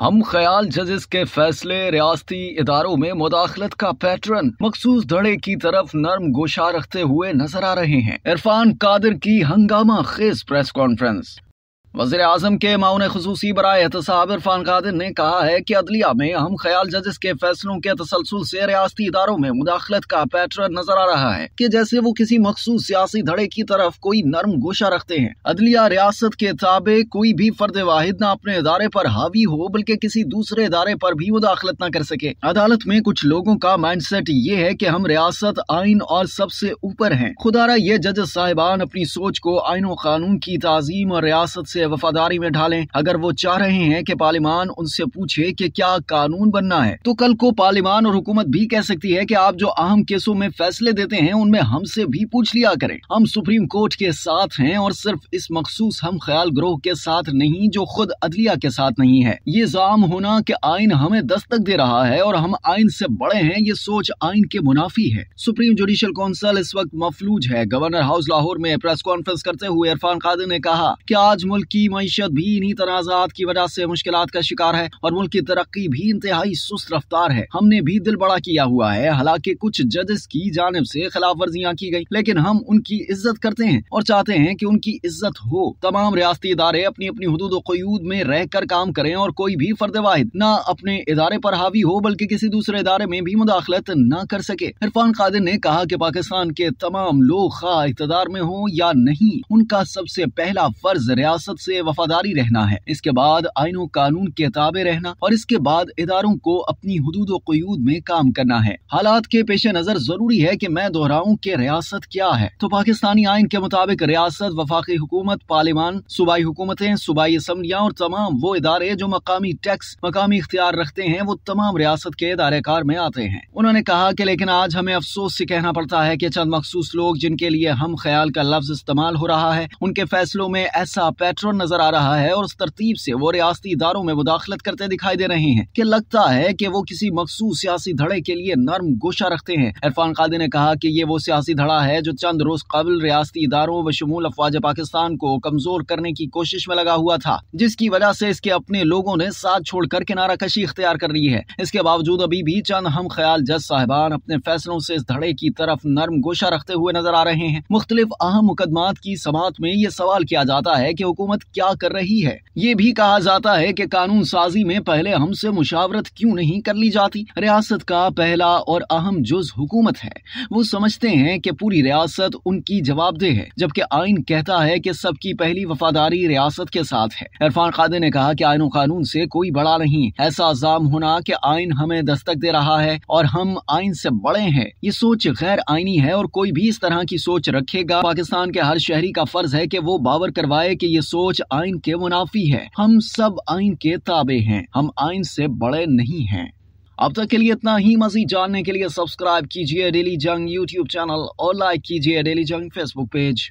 हम ख्याल जजेस के फैसले रियाती इदारों में मुदाखलत का पैटर्न मखसूस धड़े की तरफ नर्म गोशा रखते हुए नजर आ रहे हैं इरफान कादिर की हंगामा खेज प्रेस कॉन्फ्रेंस वजीर अजम के माउन खसूसी बरए एहतसाब इरफान कादिर ने कहा है कि अदलिया में हम ख्याल जजिस के फैसलों के तसलसल से रियाती इदारों में मुदाखलत का पैटर्न नजर आ रहा है कि जैसे वो किसी मखसूस सियासी धड़े की तरफ कोई नरम गोशा रखते हैं अदलिया रियासत के ताबे कोई भी फर्द वाहिद न अपने इदारे पर हावी हो बल्कि किसी दूसरे इदारे पर भी मुदाखलत न कर सके अदालत में कुछ लोगों का माइंड सेट ये है की हम रियासत आइन और सबसे ऊपर है खुदारा ये जज साहिबान अपनी सोच को आइन कानून की तज़ीम और रियासत से से वफादारी में ढालें अगर वो चाह रहे हैं कि पार्लिमान उनसे पूछे कि क्या कानून बनना है तो कल को पार्लिमान और हुकूमत भी कह सकती है कि आप जो अहम केसों में फैसले देते हैं उनमें हमसे भी पूछ लिया करें हम सुप्रीम कोर्ट के साथ हैं और सिर्फ इस मखसूस हम ख्याल ग्रोह के साथ नहीं जो खुद अदलिया के साथ नहीं है ये जाम होना कि आइन हमें दस्तक दे रहा है और हम आइन से बड़े हैं ये सोच आइन के मुनाफी है सुप्रीम जुडिशियल काउंसिल इस वक्त मफलूज है गवर्नर हाउस लाहौर में प्रेस कॉन्फ्रेंस करते हुए इरफान कादिर ने कहा कि आज मुल्क की मीशत भी इन्हीं तनाजात की वजह से मुश्किल का शिकार है और मुल्क की तरक्की भी इंतहाई सुस्त रफ्तार है हमने भी दिल बड़ा किया हुआ है हालांकि कुछ जजेस की जानब से खिलाफ वर्जियाँ की गई लेकिन हम उनकी इज्जत करते हैं और चाहते हैं की उनकी इज्जत हो तमाम रियाती इदारे अपनी अपनी हदूद क्यूद में रह कर काम करें और कोई भी फर्द वाहिद न अपने इदारे पर हावी हो बल्कि किसी दूसरे इदारे में भी मुदाखलत न कर सके इरफान कादिर ने कहा कि पाकिस्तान के तमाम लोग खा इकतदार में हों या नहीं उनका सबसे पहला फर्ज रियासत से वफादारी रहना है इसके बाद आइनो कानून के ताबे रहना और इसके बाद इदारों को अपनी हदूद वयूद में काम करना है हालात के पेश नज़र जरूरी है की मैं दोहराऊँ की रियासत क्या है तो पाकिस्तानी आइन के मुताबिक रियासत वफाकी हुकूमत पार्लियमान सूबाई हुकूमतें सूबाई असम्बलियाँ और तमाम वो इदारे जो मकामी टैक्स मकामी इख्तियार रखते हैं वो तमाम रियासत के दायरे कार में आते हैं उन्होंने कहा की लेकिन आज हमें अफसोस से कहना पड़ता है की चंद मखसूस लोग जिनके लिए हम ख्याल का लफ्ज इस्तेमाल हो रहा है उनके फैसलों में ऐसा पेट्रोल मुतासर नजर आ रहा है और उस तरतीब से वो रियाती इदारों में मुदाखलत करते दिखाई दे रहे हैं कि लगता है कि वो किसी मखसूस सियासी धड़े के लिए नर्म गोशा रखते हैं इरफान खादे ने कहा कि ये वो सियासी धड़ा है जो चंद रोज कबल रियाती इदारों बशमूल अफवाज पाकिस्तान को कमजोर करने की कोशिश में लगा हुआ था जिसकी वजह से इसके अपने लोगों ने साथ छोड़कर कशी इख्तियार कर ली है इसके बावजूद अभी भी चंद हम ख्याल जज साहिबान अपने फैसलों से इस धड़े की तरफ नर्म गोशा रखते हुए नजर आ रहे हैं मुख्तलिफ अहम मुकदमात की समात में ये सवाल किया जाता है की हुकूमत हुकूमत क्या कर रही है ये भी कहा जाता है कि कानून साजी में पहले हमसे मुशावरत क्यों नहीं कर ली जाती रियासत का पहला और अहम जुज हुकूमत है वो समझते हैं कि पूरी रियासत उनकी जवाबदेह है जबकि आइन कहता है कि सबकी पहली वफादारी रियासत के साथ है इरफान खादे ने कहा कि आयन कानून से कोई बड़ा नहीं ऐसा जाम होना कि आइन हमें दस्तक दे रहा है और हम आइन से बड़े हैं ये सोच गैर आइनी है और कोई भी इस तरह की सोच रखेगा पाकिस्तान के हर शहरी का फर्ज है कि वो बावर करवाए कि ये सोच सोच आइन के मुनाफी है हम सब आइन के ताबे हैं हम आइन से बड़े नहीं हैं अब तक के लिए इतना ही मजीद जानने के लिए सब्सक्राइब कीजिए डेली जंग यूट्यूब चैनल और लाइक कीजिए डेली जंग फेसबुक पेज